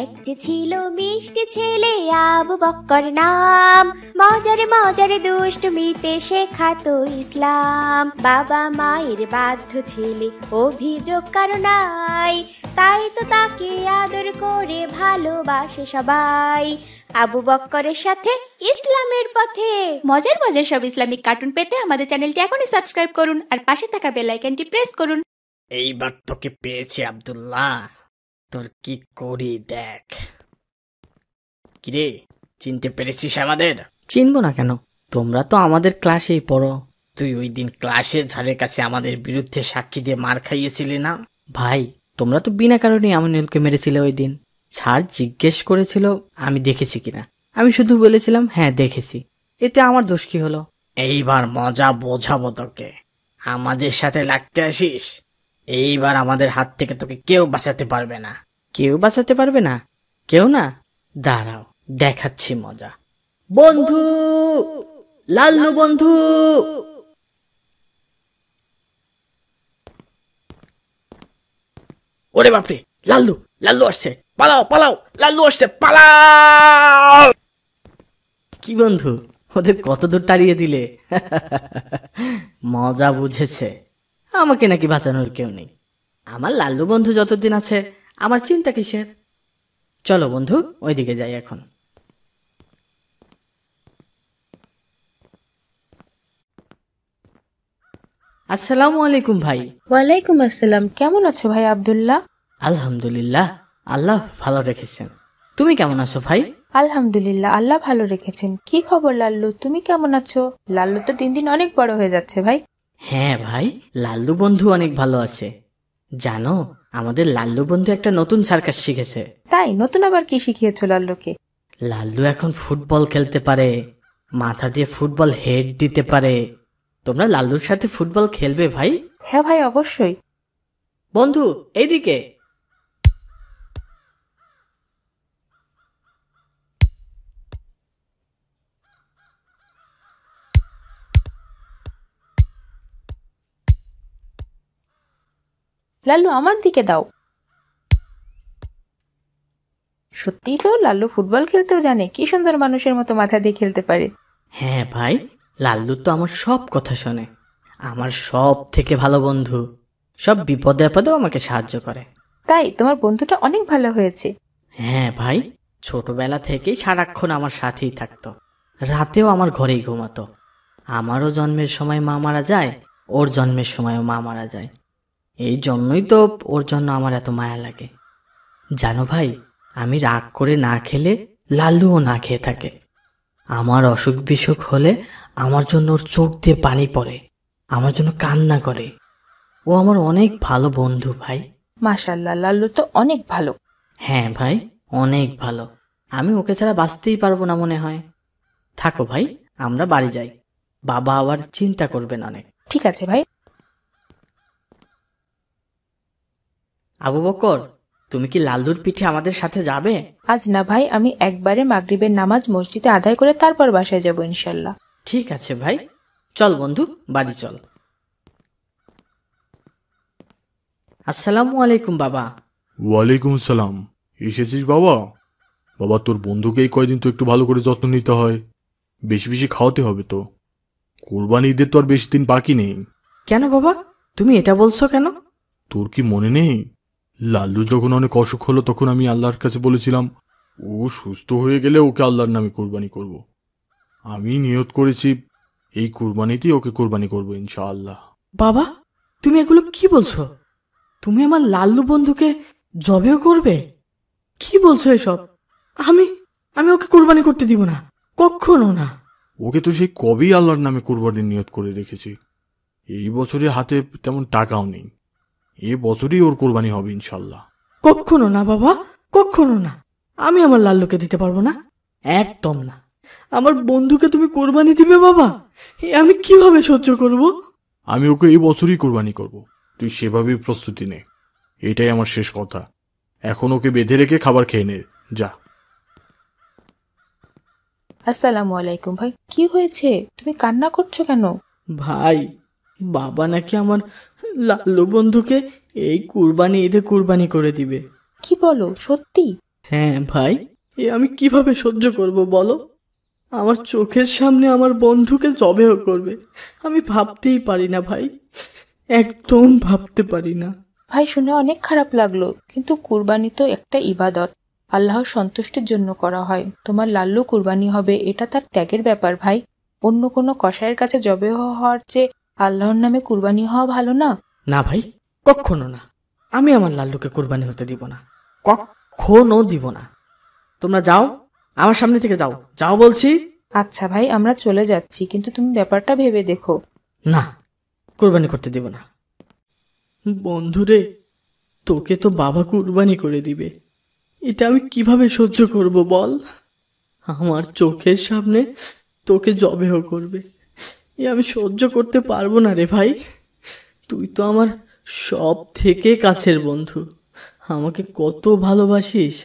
এক যে ছিল মিষ্টি ছেলে আবু বক্কর নাম মজারে মজারে দুষ্টমিতে শেখাত ইসলাম বাবা মায়ের বাধ্য ছেলে অভিযোগ কারণাই তাই তো তাকে আদর করে ভালোবাসে সবাই আবু বক্করের সাথে ইসলামের পথে মজার মজার সব ইসলামিক কার্টুন পেতে আমাদের চ্যানেলটি এখনই সাবস্ক্রাইব করুন আর পাশে থাকা বেল আইকনটি প্রেস করুন এইবার তোকে পেয়েছে আব্দুল্লাহ তোর কি করি দেখ কিরে চিনতে পেরেছিস আমাদের চিনবো না কেন তোমরা তো আমাদের ক্লাসেই পড়ো তুই ওই দিন ক্লাসে ঝাড়ের কাছে আমাদের বিরুদ্ধে সাক্ষী দিয়ে মার খাইয়েছিলি না ভাই তোমরা তো বিনা কারণে আমিনুলকে মেরেছিলে ওই দিন ছাড় জিজ্ঞেস করেছিল আমি দেখেছি কিনা আমি শুধু বলেছিলাম হ্যাঁ দেখেছি এতে আমার দোষ কি হলো এইবার মজা বোঝাবো তোকে আমাদের সাথে লাগতে আসিস এইবার আমাদের হাত থেকে তোকে কেউ বাঁচাতে পারবে না কেউ বাঁচাতে পারবে না কেউ না দাঁড়াও দেখাচ্ছি মজা বন্ধু লাল্লু বন্ধু ওরে বাপরে লাল্লু লাল্লু আসছে পালাও পালাও লাল্লু আসছে পালাও কি বন্ধু ওদের কত দূর তাড়িয়ে দিলে মজা বুঝেছে আমাকে নাকি বাঁচানোর কেউ নেই আমার লাল্লু বন্ধু যতদিন আছে আমার চিন্তা কিসের চলো বন্ধু ওইদিকে যাই এখন আসসালামু আলাইকুম ভাই ওয়ালাইকুম আসসালাম কেমন আছো ভাই আব্দুল্লাহ আলহামদুলিল্লাহ আল্লাহ ভালো রেখেছেন তুমি কেমন আছো ভাই আলহামদুলিল্লাহ আল্লাহ ভালো রেখেছেন কি খবর লাল্লু তুমি কেমন আছো লাল্লু তো দিন দিন অনেক বড় হয়ে যাচ্ছে ভাই হ্যাঁ ভাই লাল্লু বন্ধু অনেক ভালো আছে জানো আমাদের লাল্লু বন্ধু একটা নতুন সার্কাস শিখেছে তাই নতুন আবার কি শিখিয়েছো লাল্লুকে লাল্লু এখন ফুটবল খেলতে পারে মাথা দিয়ে ফুটবল হেড দিতে পারে তোমরা লাল্লুর সাথে ফুটবল খেলবে ভাই হ্যাঁ ভাই অবশ্যই বন্ধু এইদিকে লাল্লু আমার দিকে দাও সত্যি তো লাল্লু ফুটবল খেলতেও জানে কি সুন্দর মানুষের মতো মাথা দিয়ে খেলতে পারে হ্যাঁ ভাই লাল্লু তো আমার সব কথা শোনে আমার সব থেকে ভালো বন্ধু সব বিপদে আপদেও আমাকে সাহায্য করে তাই তোমার বন্ধুটা অনেক ভালো হয়েছে হ্যাঁ ভাই ছোটবেলা থেকেই সারাক্ষণ আমার সাথেই থাকতো রাতেও আমার ঘরেই ঘুমাতো আমারও জন্মের সময় মা মারা যায় ওর জন্মের সময়ও মা মারা যায় এই জন্যই তো ওর জন্য আমার এত মায়া লাগে জানো ভাই আমি রাগ করে না খেলে লাল্লুও না খেয়ে থাকে আমার অসুখ বিসুখ হলে আমার জন্য ওর চোখ দিয়ে পানি পড়ে আমার জন্য কান্না করে ও আমার অনেক ভালো বন্ধু ভাই মাসাল্লাহ লাল্লু তো অনেক ভালো হ্যাঁ ভাই অনেক ভালো আমি ওকে ছাড়া বাঁচতেই পারবো না মনে হয় থাকো ভাই আমরা বাড়ি যাই বাবা আবার চিন্তা করবেন অনেক ঠিক আছে ভাই আবু বকর তুমি কি লালদুর পিঠে আমাদের সাথে যাবে আজ না ভাই আমি একবারে মাগরিবের নামাজ মসজিদে আদায় করে তারপর বাসায় যাব ইনশাল্লাহ ঠিক আছে ভাই চল বন্ধু বাড়ি চল আসসালামু আলাইকুম বাবা ওয়ালাইকুম সালাম এসেছিস বাবা বাবা তোর বন্ধুকেই কয়দিন তো একটু ভালো করে যত্ন নিতে হয় বেশি বেশি খাওয়াতে হবে তো কোরবানি ঈদের তো আর বেশি দিন বাকি নেই কেন বাবা তুমি এটা বলছো কেন তোর কি মনে নেই লাল্লু যখন অনেক অসুখ হলো তখন আমি আল্লাহর কাছে বলেছিলাম ও সুস্থ হয়ে গেলে ওকে আল্লাহর নামে কোরবানি করব। আমি নিয়ত করেছি এই কোরবানিতেই ওকে কোরবানি করব ইনশাআল্লাহ বাবা তুমি এগুলো কি বলছো তুমি আমার লাল্লু বন্ধুকে জবেও করবে কি বলছো এসব আমি আমি ওকে কোরবানি করতে দিব না কখনো না ওকে তো সেই কবেই আল্লাহর নামে কোরবানির নিয়ত করে রেখেছি এই বছরে হাতে তেমন টাকাও নেই এ বছরই ওর কোরবানি হবে ইনশাল্লাহ কখনো না বাবা কখনো না আমি আমার লাল্লুকে দিতে পারবো না একদম না আমার বন্ধুকে তুমি কোরবানি দিবে বাবা আমি কিভাবে সহ্য করব আমি ওকে এই বছরই কোরবানি করব তুই সেভাবেই প্রস্তুতি নে এটাই আমার শেষ কথা এখন ওকে বেঁধে রেখে খাবার খেয়ে নে যা আসসালামু আলাইকুম ভাই কি হয়েছে তুমি কান্না করছো কেন ভাই বাবা নাকি আমার লালু বন্ধুকে এই কুরবানি ঈদে কুরবানি করে দিবে কি বলো সত্যি হ্যাঁ ভাই এ আমি কিভাবে সহ্য করব বলো আমার চোখের সামনে আমার বন্ধুকে জবেহ করবে আমি ভাবতেই পারি না ভাই একদম ভাবতে পারি না ভাই শুনে অনেক খারাপ লাগলো কিন্তু কুরবানি তো একটা ইবাদত আল্লাহর সন্তুষ্টির জন্য করা হয় তোমার লাল্লু কুরবানি হবে এটা তার ত্যাগের ব্যাপার ভাই অন্য কোনো কষায়ের কাছে জবেহ হওয়ার চেয়ে আল্লাহর নামে কুরবানি হওয়া ভালো না না ভাই কখনো না আমি আমার লাল্লুকে কুরবানি হতে দিব না কখনো দিব না তোমরা যাও আমার সামনে থেকে যাও যাও বলছি আচ্ছা ভাই আমরা চলে যাচ্ছি কিন্তু তুমি ব্যাপারটা ভেবে দেখো না কুরবানি করতে দিব না বন্ধুরে তোকে তো বাবা কুরবানি করে দিবে এটা আমি কিভাবে সহ্য করব বল আমার চোখের সামনে তোকে জবেহ করবে এ আমি সহ্য করতে পারবো না রে ভাই তুই তো আমার সব থেকে কাছের বন্ধু আমাকে কত ভালোবাসিস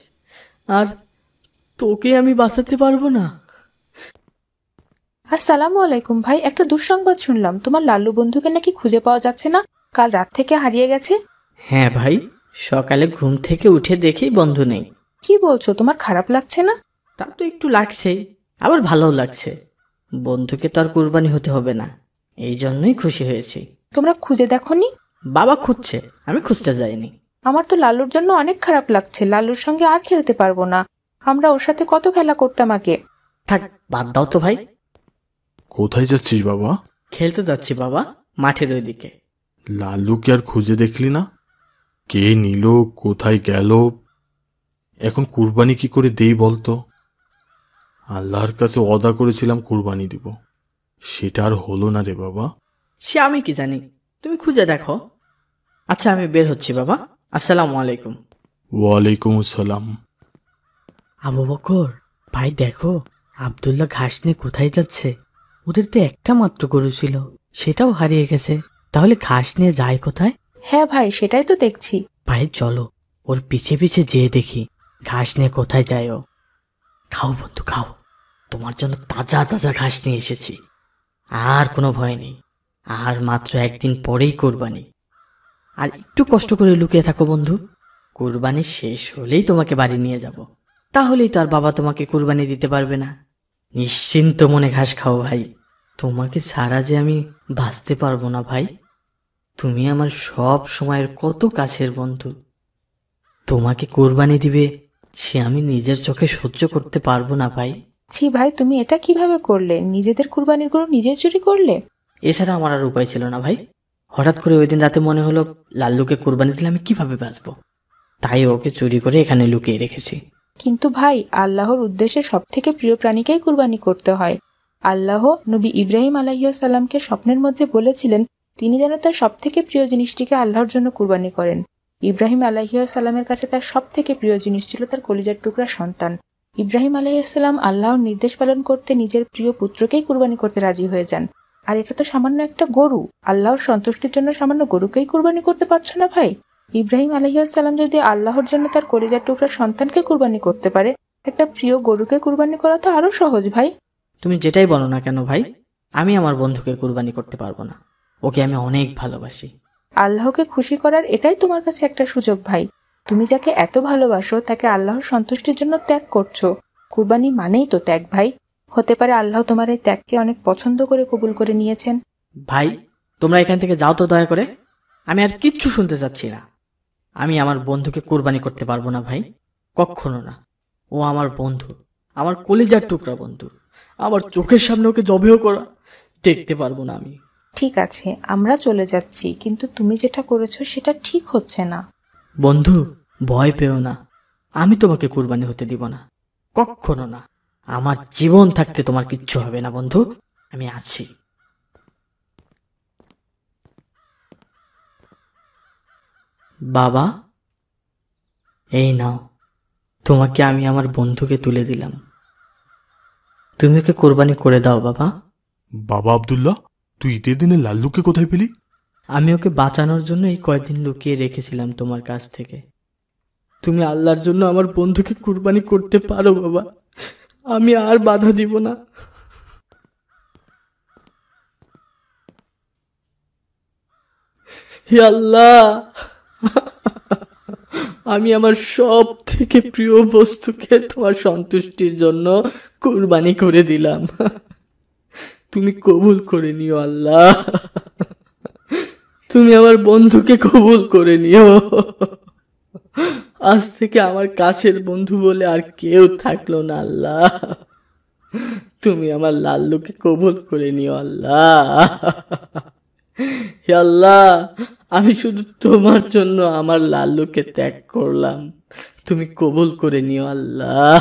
আর তোকে আমি বাঁচাতে পারবো না আসসালামু আলাইকুম ভাই একটা দুঃসংবাদ শুনলাম তোমার লাল্লু বন্ধুকে নাকি খুঁজে পাওয়া যাচ্ছে না কাল রাত থেকে হারিয়ে গেছে হ্যাঁ ভাই সকালে ঘুম থেকে উঠে দেখেই বন্ধু নেই কি বলছো তোমার খারাপ লাগছে না তা তো একটু লাগছে আবার ভালোও লাগছে বন্ধুকে তো আর কোরবানি হতে হবে না এই জন্যই খুশি হয়েছি তোমরা খুঁজে দেখো নি বাবা খুঁজছে আমি খুঁজতে যাইনি আমার তো লালুর জন্য অনেক খারাপ লাগছে লালুর সঙ্গে আর খেলতে পারবো না আমরা ওর সাথে কত খেলা করতাম আগে থাক বাদ দাও তো ভাই কোথায় যাচ্ছিস বাবা খেলতে যাচ্ছি বাবা মাঠের ওইদিকে লালুকে আর খুঁজে দেখলি না কে নিল কোথায় গেল এখন কুরবানি কি করে দেই বলতো আল্লাহর কাছে অদা করেছিলাম কোরবানি দিব সেটা আর হলো না রে বাবা সে আমি কি জানি তুমি খুঁজে দেখো আচ্ছা আমি বের হচ্ছি বাবা আসসালামু আলাইকুম ওয়ালাইকুম আসসালাম আবু বকর ভাই দেখো আবদুল্লাহ ঘাস নিয়ে কোথায় যাচ্ছে ওদের তো একটা মাত্র গরু ছিল সেটাও হারিয়ে গেছে তাহলে ঘাস নিয়ে যায় কোথায় হ্যাঁ ভাই সেটাই তো দেখছি ভাই চলো ওর পিছে পিছে যেয়ে দেখি ঘাস নিয়ে কোথায় যায় ও খাও বন্ধু খাও তোমার জন্য তাজা তাজা ঘাস নিয়ে এসেছি আর কোনো ভয় নেই আর মাত্র একদিন পরেই কোরবানি আর একটু কষ্ট করে লুকিয়ে থাকো বন্ধু কোরবানি শেষ হলেই তোমাকে বাড়ি নিয়ে যাব তাহলেই তো আর বাবা তোমাকে কোরবানি দিতে পারবে না নিশ্চিন্ত মনে ঘাস খাও ভাই তোমাকে ছাড়া যে আমি বাঁচতে পারবো না ভাই তুমি আমার সব সময়ের কত কাছের বন্ধু তোমাকে কোরবানি দিবে সে আমি নিজের চোখে সহ্য করতে পারবো না ভাই ছি ভাই তুমি এটা কিভাবে করলে নিজেদের কুরবানির গরু নিজে চুরি করলে এছাড়া আমার আর উপায় ছিল না ভাই হঠাৎ করে ওই দিন রাতে মনে হলো লাল্লুকে কুরবানি দিলে আমি কিভাবে বাঁচবো তাই ওকে চুরি করে এখানে লুকিয়ে রেখেছি কিন্তু ভাই আল্লাহর উদ্দেশ্যে সব থেকে প্রিয় প্রাণীকেই কুরবানি করতে হয় আল্লাহ নবী ইব্রাহিম আলাইসাল্লামকে স্বপ্নের মধ্যে বলেছিলেন তিনি যেন তার সব থেকে প্রিয় জিনিসটিকে আল্লাহর জন্য কুরবানি করেন ইব্রাহিম আলাহিয়াসাল্লামের কাছে তার সব থেকে প্রিয় জিনিস ছিল তার কলিজার টুকরা সন্তান ইব্রাহিম আলাহিয়াসাল্লাম আল্লাহর নির্দেশ পালন করতে নিজের প্রিয় পুত্রকেই কুরবানি করতে রাজি হয়ে যান আর এটা তো সামান্য একটা গরু আল্লাহর সন্তুষ্টির জন্য সামান্য গরুকেই কুরবানি করতে পারছো না ভাই ইব্রাহিম আলহিউসালাম যদি আল্লাহর জন্য তার কলিজার টুকরা সন্তানকে কুরবানি করতে পারে একটা প্রিয় গরুকে কুরবানি করা তো আরো সহজ ভাই তুমি যেটাই বলো না কেন ভাই আমি আমার বন্ধুকে কুরবানি করতে পারবো না ওকে আমি অনেক ভালোবাসি আল্লাহকে খুশি করার এটাই তোমার কাছে একটা সুযোগ ভাই তুমি যাকে এত ভালোবাসো তাকে আল্লাহর সন্তুষ্টির জন্য ত্যাগ করছো কুরবানি মানেই তো ত্যাগ ভাই হতে পারে আল্লাহ তোমার এই ত্যাগকে অনেক পছন্দ করে কবুল করে নিয়েছেন ভাই তোমরা এখান থেকে যাও তো দয়া করে আমি আর কিচ্ছু শুনতে চাচ্ছি না আমি আমার বন্ধুকে কোরবানি করতে পারবো না ভাই কখনো না ও আমার বন্ধু আমার কলিজার টুকরা বন্ধু আমার চোখের সামনে ওকে জবেও করা দেখতে পারবো না আমি ঠিক আছে আমরা চলে যাচ্ছি কিন্তু তুমি যেটা করেছো সেটা ঠিক হচ্ছে না বন্ধু ভয় পেও না আমি তোমাকে কুরবানি হতে দিব না কখনো না আমার জীবন থাকতে তোমার কিচ্ছু হবে না বন্ধু আমি আছি বাবা এই নাও তোমাকে আমি আমার বন্ধুকে তুলে দিলাম তুমি ওকে কোরবানি করে দাও বাবা বাবা আবদুল্লাহ তুই ঈদের দিনে লাল্লুকে কোথায় পেলি আমি ওকে বাঁচানোর জন্য এই কয়েকদিন লুকিয়ে রেখেছিলাম তোমার কাছ থেকে তুমি আল্লাহর জন্য আমার বন্ধুকে কুরবানি করতে পারো বাবা আমি আর বাধা দিব না হে আল্লাহ আমি আমার সব থেকে প্রিয় বস্তুকে তোমার সন্তুষ্টির জন্য কুরবানি করে দিলাম তুমি কবুল করে নিও আল্লাহ তুমি আমার বন্ধুকে কবুল করে নিও আজ থেকে আমার কাছের বন্ধু বলে আর কেউ থাকলো না আল্লাহ তুমি আমার লাল্লুকে কবুল করে নিও আল্লাহ হে আল্লাহ আমি শুধু তোমার জন্য আমার লাল্লুকে ত্যাগ করলাম তুমি কবুল করে নিও আল্লাহ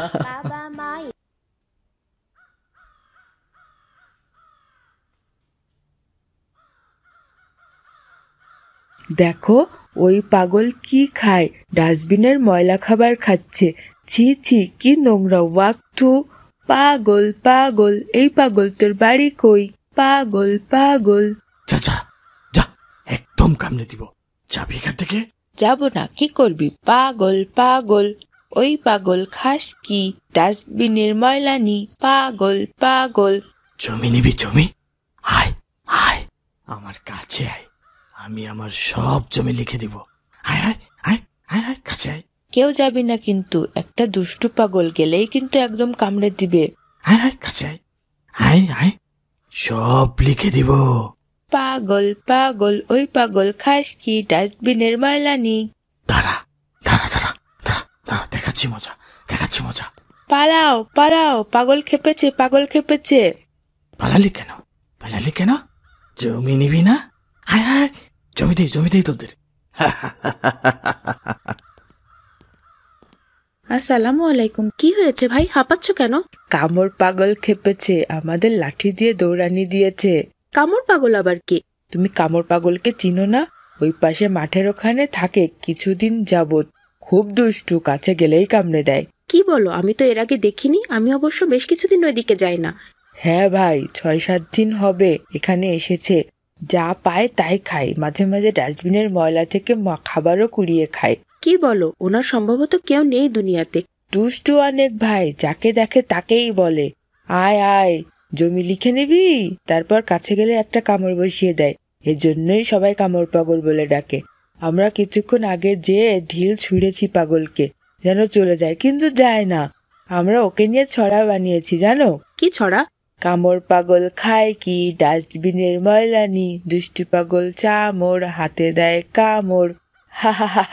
দেখো ওই পাগল কি খায় ডাস্টবিনের ময়লা খাবার খাচ্ছে ছি ছি কি নোংরা ওয়াক থু পাগল পাগল এই পাগল তোর বাড়ি কই পাগল পাগল যা যা যা একদম কামড়ে দিব যাবি এখান থেকে যাব না কি করবি পাগল পাগল ওই পাগল খাস কি ডাস্টবিনের ময়লা নি পাগল পাগল জমি নিবি জমি আয় আয় আমার কাছে আয় আমি আমার সব জমি লিখে দিব কেউ যাবি না কিন্তু একটা দুষ্টু পাগল গেলেই কিন্তু একদম কামড়ে দিবে আয় সব লিখে দিব পাগল পাগল ওই পাগল খাস কি ডাস্টবিনের ময়লা তারা তারা তারা তারা দেখাচ্ছি মজা দেখাচ্ছি মজা পালাও পালাও পাগল খেপেছে পাগল খেপেছে পালালি কেন পালালি কেন জমি নিবি না আয় হায় জমিতে জমিতেই তোদের আসসালামু আলাইকুম কি হয়েছে ভাই হাঁপাচ্ছ কেন কামড় পাগল খেপেছে আমাদের লাঠি দিয়ে দৌড়ানি দিয়েছে কামড় পাগল আবার কে তুমি কামড় পাগলকে চিনো না ওই পাশে মাঠের ওখানে থাকে কিছুদিন যাবত খুব দুষ্টু কাছে গেলেই কামড়ে দেয় কি বলো আমি তো এর আগে দেখিনি আমি অবশ্য বেশ কিছুদিন ওইদিকে যাই না হ্যাঁ ভাই ছয় সাত দিন হবে এখানে এসেছে যা পায় তাই খায় মাঝে মাঝে ডাস্টবিনের ময়লা থেকে খাবারও কুড়িয়ে খায় কি বলো ওনার সম্ভবত কেউ নেই দুনিয়াতে দুষ্টু অনেক ভাই যাকে দেখে তাকেই বলে আয় আয় জমি লিখে নিবি তারপর কাছে গেলে একটা কামড় বসিয়ে দেয় এর জন্যই সবাই কামড় পাগল বলে ডাকে আমরা কিছুক্ষণ আগে যে ঢিল ছুঁড়েছি পাগলকে যেন চলে যায় কিন্তু যায় না আমরা ওকে নিয়ে ছড়া বানিয়েছি জানো কি ছড়া কামড় পাগল খায় কি ডাস্টবিনের ময়লানি দুষ্টু পাগল চামর হাতে দেয় কামড় হা হা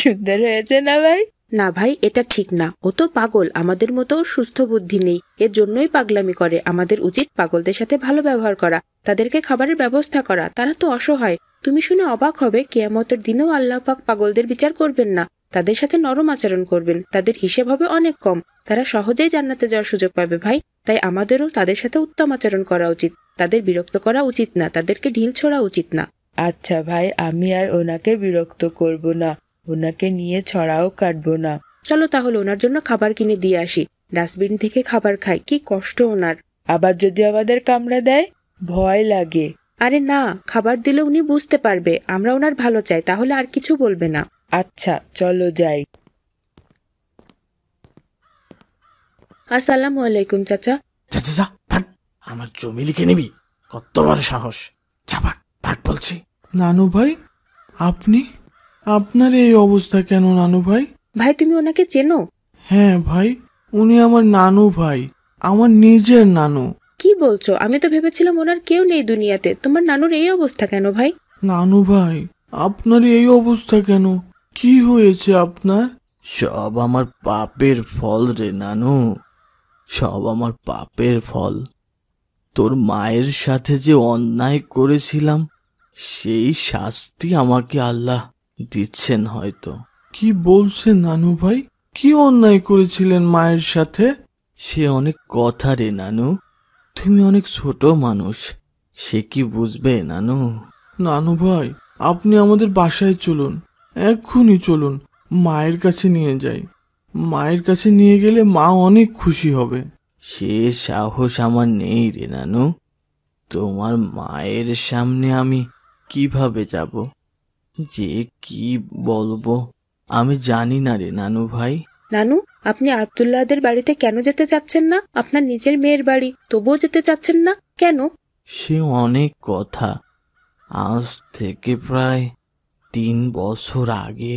সুন্দর হয়েছে না ভাই না ভাই এটা ঠিক না ও তো পাগল আমাদের মতো সুস্থ বুদ্ধি নেই এর জন্যই পাগলামি করে আমাদের উচিত পাগলদের সাথে ভালো ব্যবহার করা তাদেরকে খাবারের ব্যবস্থা করা তারা তো অসহায় তুমি শুনে অবাক হবে কেয়ামতের দিনেও আল্লাহ পাক পাগলদের বিচার করবেন না তাদের সাথে নরম আচরণ করবেন তাদের হিসেব হবে অনেক কম তারা সহজেই জান্নাতে যাওয়ার সুযোগ পাবে ভাই তাই আমাদেরও তাদের সাথে উত্তম আচরণ করা উচিত তাদের বিরক্ত করা উচিত না তাদেরকে ঢিল ছোড়া উচিত না আচ্ছা ভাই আমি আর ওনাকে বিরক্ত করব না ওনাকে নিয়ে ছড়াও কাটবো না চলো তাহলে ওনার জন্য খাবার কিনে দিয়ে আসি ডাস্টবিন থেকে খাবার খাই কি কষ্ট ওনার আবার যদি আমাদের কামড়া দেয় ভয় লাগে আরে না খাবার দিলে উনি বুঝতে পারবে আমরা ওনার ভালো চাই তাহলে আর কিছু বলবে না আচ্ছা চলো যাই আসসালামু আলাইকুম চাচা চাচা যা ভাগ আমার জমি লিখে নিবি কত বড় সাহস যা ভাগ ভাগ বলছি নানু ভাই আপনি আপনার এই অবস্থা কেন নানু ভাই ভাই তুমি ওনাকে চেনো হ্যাঁ ভাই উনি আমার নানু ভাই আমার নিজের নানু কি বলছো আমি তো ভেবেছিলাম ওনার কেউ নেই দুনিয়াতে তোমার নানুর এই অবস্থা কেন ভাই নানু ভাই আপনার এই অবস্থা কেন কি হয়েছে আপনার সব আমার পাপের ফল রে নানু সব আমার পাপের ফল তোর মায়ের সাথে যে অন্যায় করেছিলাম সেই শাস্তি আমাকে আল্লাহ দিচ্ছেন হয়তো কি বলছে নানু ভাই কি অন্যায় করেছিলেন মায়ের সাথে সে অনেক কথা রে নানু তুমি অনেক ছোট মানুষ সে কি বুঝবে নানু নানু ভাই আপনি আমাদের বাসায় চলুন এক্ষুনি চলুন মায়ের কাছে নিয়ে যাই মায়ের কাছে নিয়ে গেলে মা অনেক খুশি হবে সে সাহস আমার নেই রে নানু তোমার মায়ের সামনে আমি কিভাবে যাব যে কি বলবো আমি জানি না রে নানু ভাই নানু আপনি আবদুল্লাহদের বাড়িতে কেন যেতে চাচ্ছেন না আপনার নিজের মেয়ের বাড়ি তবুও যেতে চাচ্ছেন না কেন সে অনেক কথা আজ থেকে প্রায় তিন বছর আগে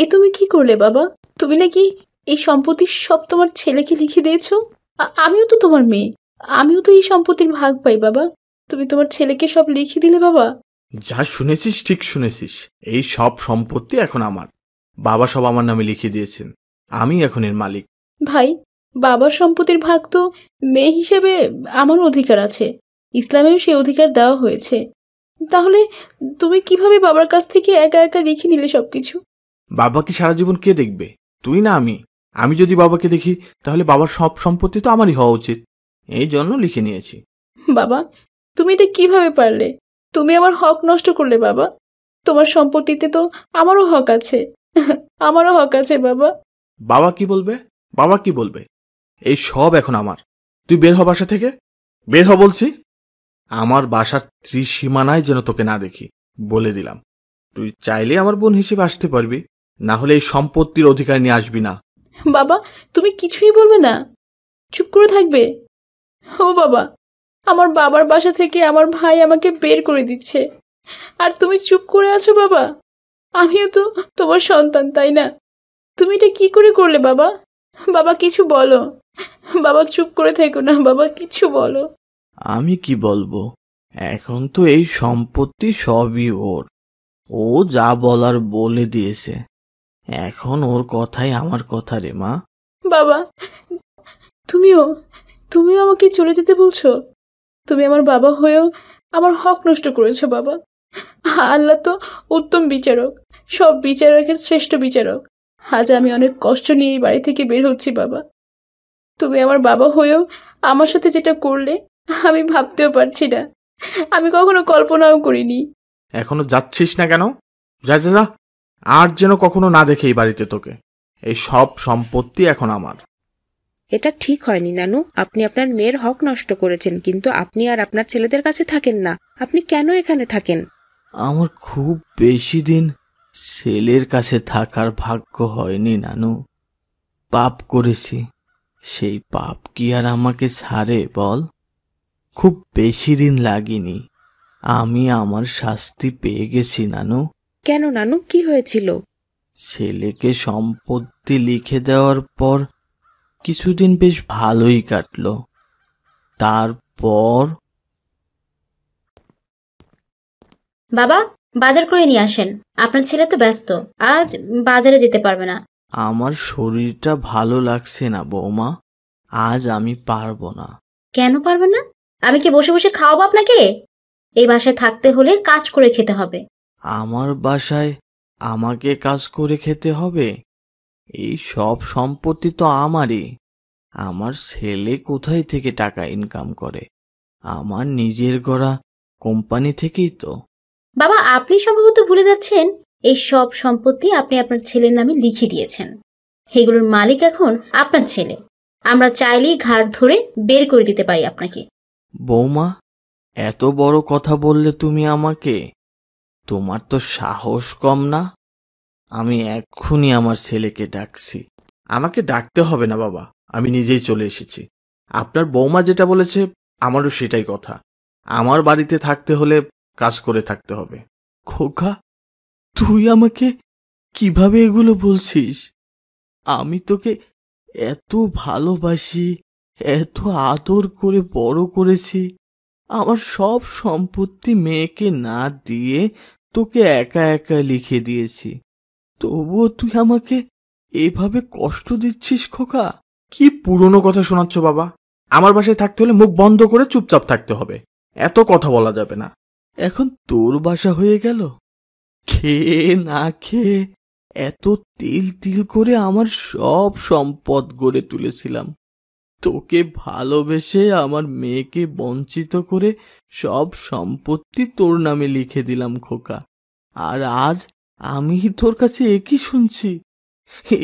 এ তুমি কি করলে বাবা তুমি নাকি এই সম্পত্তির সব তোমার ছেলেকে লিখে দিয়েছো আমিও তো তোমার মেয়ে আমিও তো এই সম্পত্তির ভাগ পাই বাবা তুমি তোমার ছেলেকে সব লিখে দিলে বাবা যা শুনেছিস ঠিক শুনেছিস এই সব সম্পত্তি এখন আমার বাবা সব আমার নামে লিখে দিয়েছেন আমি এখন এর মালিক ভাই বাবার সম্পত্তির ভাগ তো মেয়ে হিসেবে আমার অধিকার আছে ইসলামেও সেই অধিকার দেওয়া হয়েছে তাহলে তুমি কিভাবে বাবার কাছ থেকে একা একা লিখে নিলে সবকিছু কি সারা জীবন কে দেখবে তুই না আমি আমি যদি বাবাকে দেখি তাহলে বাবার সব সম্পত্তি তো আমারই হওয়া উচিত এই জন্য লিখে নিয়েছি বাবা তুমি এটা কিভাবে পারলে তুমি আমার হক নষ্ট করলে বাবা তোমার সম্পত্তিতে তো আমারও হক আছে আমারও হক আছে বাবা বাবা কি বলবে বাবা কি বলবে এই সব এখন আমার তুই বের হ বাসা থেকে বের হ বলছি আমার বাসার ত্রিসীমানায় যেন তোকে না দেখি বলে দিলাম তুই চাইলে আমার বোন হিসেবে আসতে পারবি না হলে এই সম্পত্তির অধিকার নিয়ে আসবি না বাবা তুমি কিছুই বলবে না চুপ করে থাকবে ও বাবা আমার বাবার বাসা থেকে আমার ভাই আমাকে বের করে দিচ্ছে আর তুমি চুপ করে আছো বাবা আমিও তো তোমার সন্তান তাই না তুমি এটা কি করে করলে বাবা বাবা কিছু বলো বাবা চুপ করে থেকো না বাবা কিছু বলো আমি কি বলবো এখন তো এই সম্পত্তি সবই ওর ও যা বলার বলে দিয়েছে এখন ওর কথাই আমার কথা রে মা বাবা তুমিও তুমিও আমাকে চলে যেতে বলছো তুমি আমার বাবা হয়েও আমার হক নষ্ট করেছো বাবা আল্লাহ তো উত্তম বিচারক সব বিচারকের শ্রেষ্ঠ বিচারক আজ আমি অনেক কষ্ট নিয়ে বাড়ি থেকে বের হচ্ছি বাবা তুমি আমার বাবা হয়েও আমার সাথে যেটা করলে আমি ভাবতেও পারছি না আমি কখনো কল্পনাও করিনি এখনো যাচ্ছিস না কেন যা যা যা আর যেন কখনো না দেখে এই বাড়িতে তোকে এই সব সম্পত্তি এখন আমার এটা ঠিক হয়নি নানু আপনি আপনার মেয়ের হক নষ্ট করেছেন কিন্তু আপনি আর আপনার ছেলেদের কাছে থাকেন না আপনি কেন এখানে থাকেন আমার খুব বেশি দিন ছেলের কাছে থাকার ভাগ্য হয়নি নানু পাপ করেছি সেই পাপ কি আর আমাকে ছাড়ে বল খুব বেশি দিন লাগেনি আমি আমার শাস্তি পেয়ে গেছি নানু কেন নানু কি হয়েছিল ছেলেকে সম্পত্তি লিখে দেওয়ার পর কিছুদিন বেশ ভালোই কাটল তারপর বাবা বাজার করে নিয়ে আসেন আপনার ছেলে তো ব্যস্ত আজ বাজারে যেতে পারবে না আমার শরীরটা ভালো লাগছে না বৌমা আজ আমি পারবো না কেন পারবে না আমি কি বসে বসে খাওয়াবো আপনাকে এই বাসায় থাকতে হলে কাজ করে খেতে হবে আমার বাসায় আমাকে কাজ করে খেতে হবে এই সব সম্পত্তি তো আমারই আমার ছেলে কোথায় থেকে টাকা ইনকাম করে আমার নিজের গড়া কোম্পানি থেকেই তো বাবা আপনি সম্ভবত ভুলে যাচ্ছেন এই সব সম্পত্তি আপনি আপনার ছেলের নামে লিখে দিয়েছেন এগুলোর মালিক এখন আপনার ছেলে আমরা চাইলেই ঘাড় ধরে বের করে দিতে পারি আপনাকে বৌমা এত বড় কথা বললে তুমি আমাকে তোমার তো সাহস কম না আমি এক্ষুনি আমার ছেলেকে ডাকছি আমাকে ডাকতে হবে না বাবা আমি নিজেই চলে এসেছি আপনার বৌমা যেটা বলেছে আমারও সেটাই কথা আমার বাড়িতে থাকতে হলে কাজ করে থাকতে হবে খোকা তুই আমাকে কিভাবে এগুলো বলছিস আমি তোকে এত ভালোবাসি এত আদর করে বড় করেছি আমার সব সম্পত্তি মেয়েকে না দিয়ে তোকে একা একা লিখে দিয়েছি তবুও তুই আমাকে এভাবে কষ্ট দিচ্ছিস খোকা কি পুরনো কথা শোনাচ্ছ বাবা আমার বাসায় থাকতে হলে মুখ বন্ধ করে চুপচাপ থাকতে হবে এত কথা বলা যাবে না এখন তোর বাসা হয়ে গেল খেয়ে না খেয়ে এত তিল তিল করে আমার সব সম্পদ গড়ে তুলেছিলাম তোকে ভালোবেসে আমার মেয়েকে বঞ্চিত করে সব সম্পত্তি তোর নামে লিখে দিলাম খোকা আর আজ আমি তোর কাছে একই শুনছি